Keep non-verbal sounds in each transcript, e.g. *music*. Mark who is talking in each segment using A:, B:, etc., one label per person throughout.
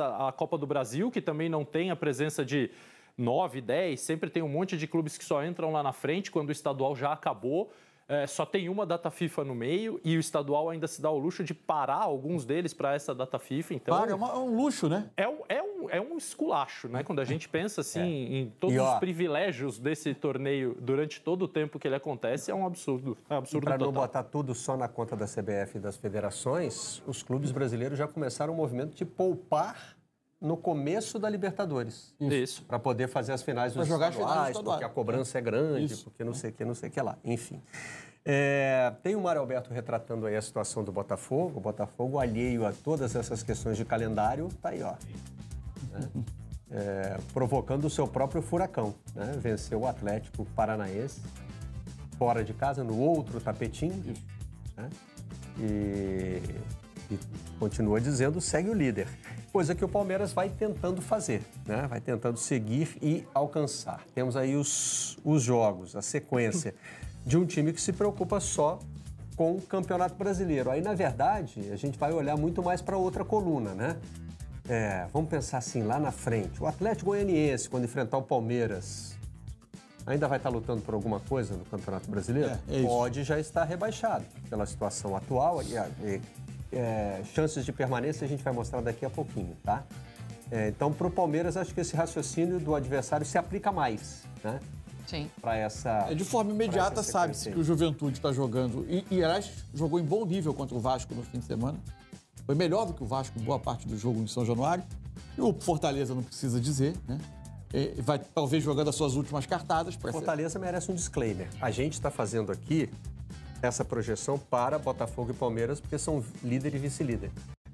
A: a, a Copa do Brasil, que também não tem a presença de 9, 10, sempre tem um monte de clubes que só entram lá na frente quando o estadual já acabou é, só tem uma data FIFA no meio e o estadual ainda se dá o luxo de parar alguns deles para essa data FIFA. Então, Para, é, uma,
B: é um luxo, né?
A: É, é, um, é um esculacho, né? Quando a gente pensa assim é. em todos e, ó, os privilégios desse torneio durante todo o tempo que ele acontece, é um absurdo. É um absurdo Para não botar
C: tudo só na conta da CBF e das federações, os clubes brasileiros já começaram um movimento de poupar no começo da Libertadores. Isso. Para poder fazer as finais dos jogar estaduais, porque a cobrança é grande, Isso. porque não sei o que, não sei o que lá. Enfim. É, tem o Mário Alberto retratando aí a situação do Botafogo. O Botafogo, alheio a todas essas questões de calendário, tá aí, ó. Né? É, provocando o seu próprio furacão. Né? Venceu o Atlético Paranaense fora de casa, no outro tapetinho. Né? E e continua dizendo segue o líder, coisa que o Palmeiras vai tentando fazer, né? vai tentando seguir e alcançar. Temos aí os, os jogos, a sequência *laughs* de um time que se preocupa só com o Campeonato Brasileiro. Aí, na verdade, a gente vai olhar muito mais para outra coluna, né? É, vamos pensar assim, lá na frente, o Atlético Goianiense, quando enfrentar o Palmeiras, ainda vai estar tá lutando por alguma coisa no Campeonato Brasileiro? É, é Pode já estar rebaixado pela situação atual e, e é, chances de permanência a gente vai mostrar daqui a pouquinho, tá? É, então, para o Palmeiras, acho que esse raciocínio do adversário se aplica mais, né?
D: Sim.
B: Para essa. É, de forma imediata, sabe-se que o Juventude está jogando. E, e, aliás, jogou em bom nível contra o Vasco no fim de semana. Foi melhor do que o Vasco boa parte do jogo em São Januário. E o Fortaleza não precisa dizer, né? É, vai talvez jogando as suas últimas
C: cartadas. Fortaleza ser... merece um disclaimer. A gente está fazendo aqui essa projeção para Botafogo e Palmeiras, porque são líder e vice-líder.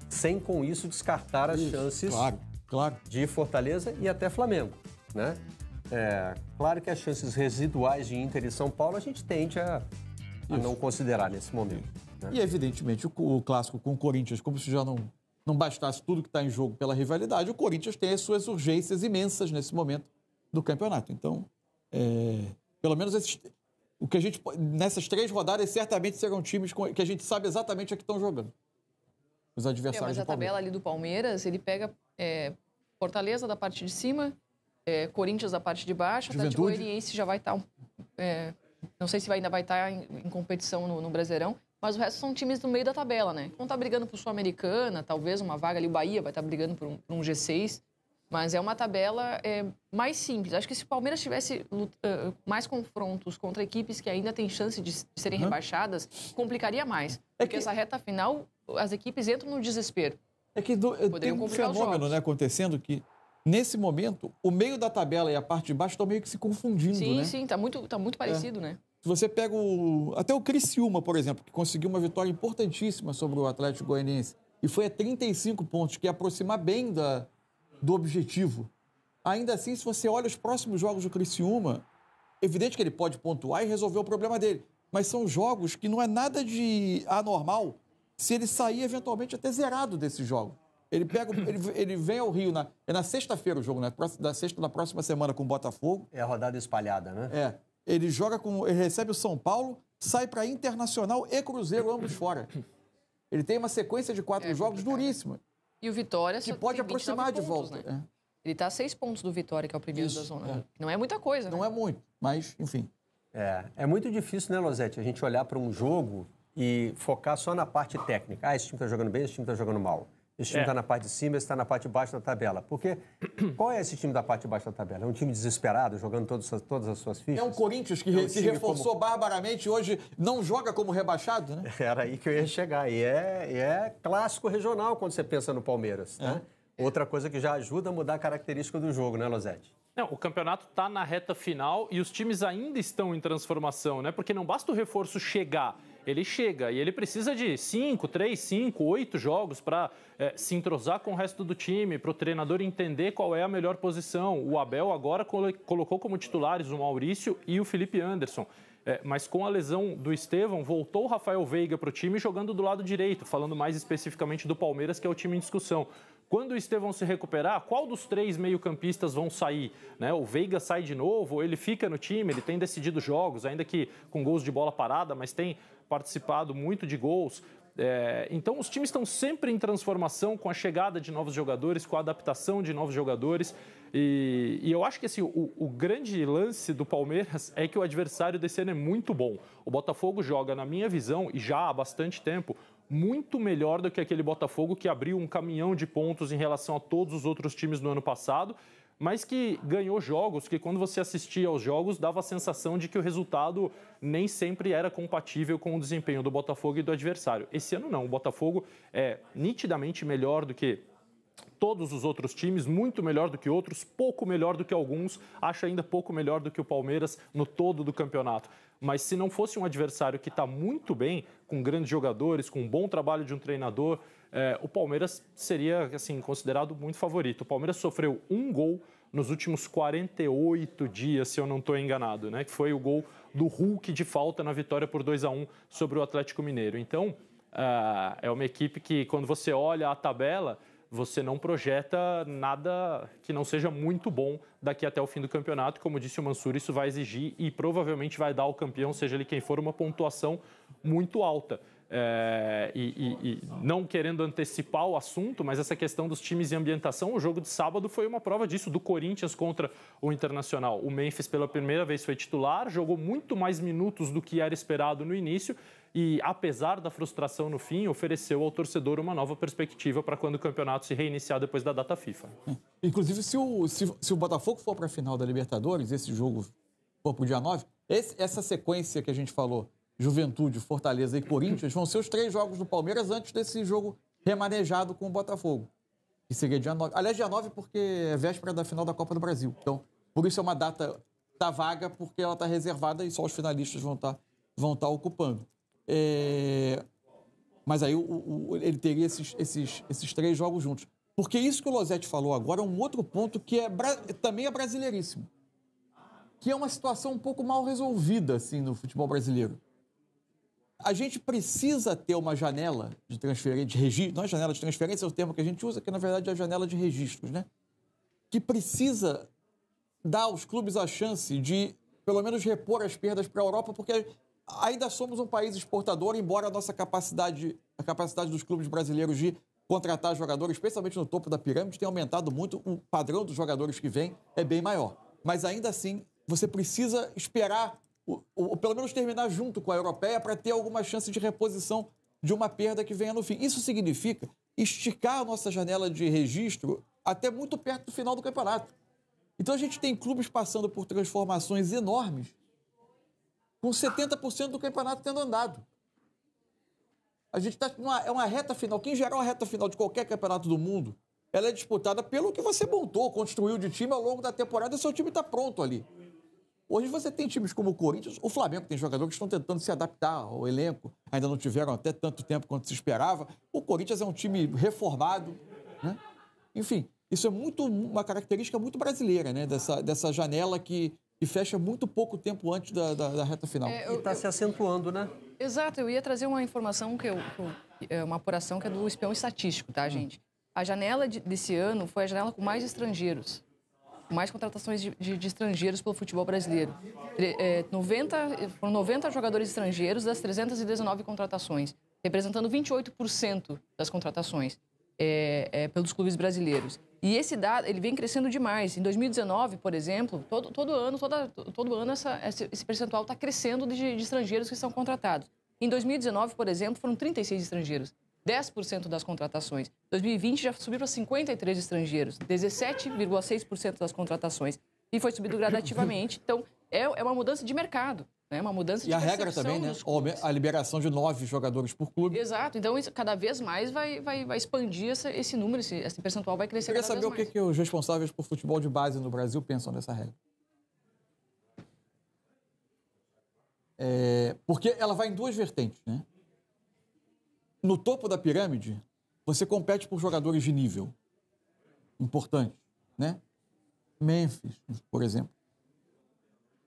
C: Sem com isso descartar as isso, chances claro, claro. de Fortaleza e até Flamengo. Né? É, claro que as chances residuais de Inter e São Paulo a gente tende a, a não considerar nesse momento.
B: Né? E, evidentemente, o, o, clássico com o Corinthians, como se já não, não bastasse tudo que está em jogo pela rivalidade, o Corinthians tem as suas urgências imensas nesse momento do campeonato. Então, é, pelo menos esses, o que a gente nessas três rodadas certamente serão times que a gente sabe exatamente a que estão jogando. Os adversários. É, mas a tabela ali
D: do Palmeiras ele pega é, Fortaleza da parte de cima, é, Corinthians da parte de baixo, Juventude. Atlético Goianiense já vai estar, tá é, não sei se ainda vai estar tá em, em competição no, no, Brasileirão, mas o resto são times no meio da tabela, né? então tá brigando por Sul-Americana, talvez uma vaga ali o Bahia vai estar tá brigando por um, por um G6. Mas é uma tabela é, mais simples. Acho que se o Palmeiras tivesse uh, mais confrontos contra equipes que ainda têm chance de, de serem uhum. rebaixadas, complicaria mais. É porque que... essa reta final, as equipes entram no desespero. É que do, é, tem um fenômeno
B: né, acontecendo que, nesse momento, o meio da tabela e a parte de baixo estão meio que se confundindo. Sim, né? sim,
D: está muito, tá muito é. parecido, é. né?
B: Se você pega o. Até o Criciúma, por exemplo, que conseguiu uma vitória importantíssima sobre o Atlético Goianiense. E foi a 35 pontos, que é aproximar bem da, do objetivo. Ainda assim, se você olha os próximos jogos do Criciúma, é evidente que ele pode pontuar e resolver o problema dele, mas são jogos que não é nada de anormal se ele sair eventualmente até zerado desse jogo. Ele pega, *coughs* ele, ele vem ao Rio na é na sexta-feira o jogo, né? Da sexta na próxima semana com o Botafogo. É a rodada espalhada, né? É. Ele joga com, ele recebe o São Paulo, sai para Internacional e Cruzeiro
D: ambos fora. Ele tem uma sequência de quatro é, jogos complicado. duríssima. E o Vitória que pode aproximar de volta. Né? É. Ele está a seis pontos do Vitória, que é o primeiro Isso, da zona. É. Não é muita coisa. Não né? é muito,
C: mas enfim. É, é muito difícil, né, Losete, a gente olhar para um jogo e focar só na parte técnica. Ah, esse time está jogando bem, esse time está jogando mal. Esse time está é. Tá na parte de cima, esse está na parte de baixo da tabela. Porque *clears throat* qual é esse time da parte de baixo da tabela? É um time desesperado, jogando todos, todas as suas fichas? É um Corinthians que, é um se reforçou como...
B: barbaramente hoje não joga como rebaixado, né? *laughs* Era
C: aí que eu ia chegar. E é, é clássico regional quando você pensa no Palmeiras, né? é. Outra coisa que já ajuda a mudar a característica do jogo, né, Lozete?
A: Não, o campeonato está na reta final e os times ainda estão em transformação, né? Porque não basta o reforço chegar ele chega e ele precisa de 5, 3, 5, 8 jogos para é, se entrosar com o resto do time, para o treinador entender qual é a melhor posição. O Abel agora colocou como titulares o Maurício e o Felipe Anderson. É, mas com a lesão do Estevão, voltou o Rafael Veiga para o time jogando do lado direito, falando mais especificamente do Palmeiras, que é o time em discussão. Quando o Estevão se recuperar, qual dos três meio-campistas vão sair? Né? O Veiga sai de novo, ele fica no time, ele tem decidido jogos, ainda que com gols de bola parada, mas tem participado muito de gols. É, então, os times estão sempre em transformação com a chegada de novos jogadores, com a adaptação de novos jogadores. E, e eu acho que assim, o, o, grande lance do Palmeiras é que o adversário desse ano é muito bom. O Botafogo joga, na minha visão, e já há bastante tempo, muito melhor do que aquele Botafogo que abriu um caminhão de pontos em relação a todos os outros times no ano passado mas que ganhou jogos que, quando você assistia aos jogos, dava a sensação de que o resultado nem sempre era compatível com o desempenho do Botafogo e do adversário. Esse ano, não. O Botafogo é nitidamente melhor do que todos os outros times, muito melhor do que outros, pouco melhor do que alguns, acho ainda pouco melhor do que o Palmeiras no todo do campeonato. Mas se não fosse um adversário que está muito bem, com grandes jogadores, com um bom trabalho de um treinador, é, o Palmeiras seria assim considerado muito favorito. O Palmeiras sofreu um gol nos últimos 48 dias, se eu não estou enganado, né? Que foi o gol do Hulk de falta na vitória por 2 a 1 sobre o Atlético Mineiro. Então uh, é uma equipe que quando você olha a tabela você não projeta nada que não seja muito bom daqui até o fim do campeonato. Como disse o Mansur, isso vai exigir e provavelmente vai dar ao campeão, seja ele quem for, uma pontuação muito alta. É, e, e, e, não querendo antecipar o assunto, mas essa questão dos times e ambientação, o jogo de sábado foi uma prova disso, do Corinthians contra o Internacional. O Memphis, pela primeira vez, foi titular, jogou muito mais minutos do que era esperado no início e, apesar da frustração no fim, ofereceu ao torcedor uma nova perspectiva para quando o campeonato se reiniciar depois da data FIFA.
B: É. Inclusive, se o, se, se o Botafogo for para a final da Libertadores, esse jogo for para o dia 9, esse, essa sequência que a gente falou Juventude, Fortaleza e Corinthians vão ser os três jogos do Palmeiras antes desse jogo remanejado com o Botafogo. Que seria dia 9. Aliás, dia 9 porque é véspera da final da Copa do Brasil. Então, por isso é uma data da tá vaga, porque ela está reservada e só os finalistas vão estar tá, vão tá ocupando. É... Mas aí o, o, ele teria esses, esses, esses três jogos juntos. Porque isso que o Losetti falou agora é um outro ponto que é também é brasileiríssimo. Que é uma situação um pouco mal resolvida assim no futebol brasileiro a gente precisa ter uma janela de transferência, de registro, não é janela de transferência, é o termo que a gente usa, que na verdade é a janela de registros, né? Que precisa dar aos clubes a chance de, pelo menos, repor as perdas para a Europa, porque ainda somos um país exportador, embora a nossa capacidade, a capacidade dos clubes brasileiros de contratar jogadores, especialmente no topo da pirâmide, tenha aumentado muito, o padrão dos jogadores que vêm é bem maior. Mas ainda assim, você precisa esperar ou, pelo menos terminar junto com a europeia para ter alguma chance de reposição de uma perda que venha no fim. Isso significa esticar a nossa janela de registro até muito perto do final do campeonato. Então a gente tem clubes passando por transformações enormes, com 70% do campeonato tendo andado. A gente está numa é uma reta final, que em geral a reta final de qualquer campeonato do mundo, ela é disputada pelo que você montou, construiu de time ao longo da temporada, seu time está pronto ali. Hoje você tem times como o Corinthians, o Flamengo tem jogadores que estão tentando se adaptar ao elenco, ainda não tiveram até tanto tempo quanto se esperava. O Corinthians é um time reformado, né? Enfim, isso é muito uma característica muito brasileira, né? Dessa, dessa janela que, que fecha muito
D: pouco tempo antes da, da, da reta final. É, eu, e está se acentuando, né? Exato, eu ia trazer uma informação que eu, é uma apuração que é do espião estatístico, tá, hum. gente? A janela de, desse ano foi a janela com mais estrangeiros mais contratações de, de, de estrangeiros pelo futebol brasileiro. É, 90, foram 90 jogadores estrangeiros das 319 contratações, representando 28% das contratações é, é, pelos clubes brasileiros. E esse dado ele vem crescendo demais. Em 2019, por exemplo, todo, todo ano, toda, todo ano essa, esse percentual está crescendo de, de estrangeiros que são contratados. Em 2019, por exemplo, foram 36 estrangeiros. 10% das contratações. 2020 já subiu para 53 estrangeiros, 17,6% das contratações. E foi subido gradativamente. *laughs* Então, é, é uma mudança de mercado. Né? Uma mudança e de a regra também, né?
B: A liberação de nove jogadores por
D: clube. Exato. Então, isso, cada vez mais vai, vai, vai expandir essa, esse número, esse, esse percentual vai crescer Eu queria saber o que, que os responsáveis por futebol de base no Brasil pensam dessa regra.
B: É, porque ela vai em duas vertentes, né? no topo da pirâmide, você compete por jogadores de nível importante, né? Memphis, por exemplo.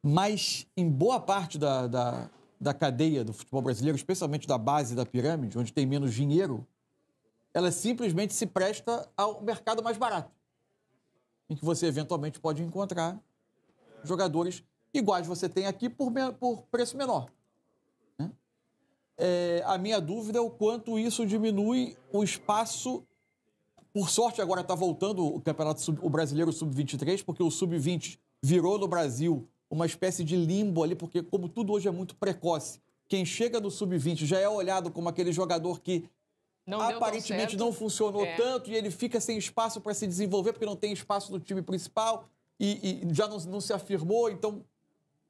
B: Mas em boa parte da, da, da cadeia do futebol brasileiro, especialmente da base da pirâmide, onde tem menos dinheiro, ela simplesmente se presta ao mercado mais barato, em que você eventualmente pode encontrar jogadores iguais você tem aqui por, por preço menor. É, a minha dúvida é o quanto isso diminui o espaço. Por sorte, agora está voltando o Campeonato Sub, o Brasileiro Sub-23, porque o Sub-20 virou no Brasil uma espécie de limbo ali, porque como tudo hoje é muito precoce, quem chega no Sub-20 já é olhado como aquele jogador que não aparentemente não funcionou é. tanto e ele fica sem espaço para se desenvolver, porque não tem espaço no time principal e, e já não, não se afirmou, então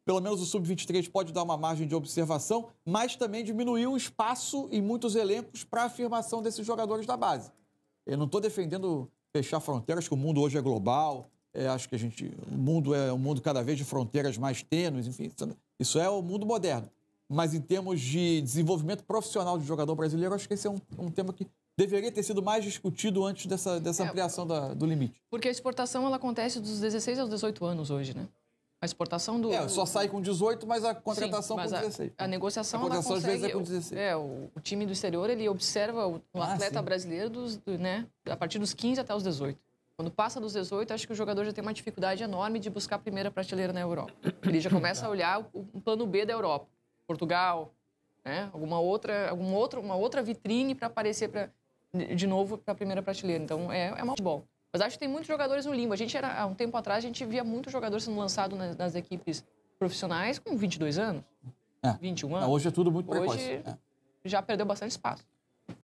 B: pelo menos o sub-23 pode dar uma margem de observação, mas também diminuiu o espaço em muitos elencos para a afirmação desses jogadores da base. Eu não estou defendendo fechar fronteiras, que o mundo hoje é global, é, acho que a gente, o mundo é um mundo cada vez de fronteiras mais tênues, enfim, isso é o mundo moderno. Mas em termos de desenvolvimento profissional de jogador brasileiro, acho que esse é um, um tema que deveria ter sido mais discutido antes dessa, dessa é, ampliação da, do limite.
D: Porque a exportação ela acontece dos 16 aos 18 anos hoje, né?
B: A exportação do. É, só sai com 18, mas a contratação Sim, mas com 16. A, a
D: negociação a contratação consegue, às vezes é com 16. É, o, o time do exterior ele observa o, ah, atleta sim. brasileiro dos, do, né, a partir dos 15 até os 18. Quando passa dos 18, acho que o jogador já tem uma dificuldade enorme de buscar a primeira prateleira na Europa. Ele já começa a tá. olhar o, o plano B da Europa, Portugal, né, alguma outra, algum outro, uma outra vitrine para aparecer para de novo para a primeira prateleira. Então é, é mal bom. Mas acho que tem muitos jogadores no limbo. A gente era, há um tempo atrás, a gente via muitos jogadores sendo lançados nas, nas, equipes profissionais com 22 anos, é. 21 é, anos. hoje é tudo muito precoce. Hoje é. já perdeu bastante espaço.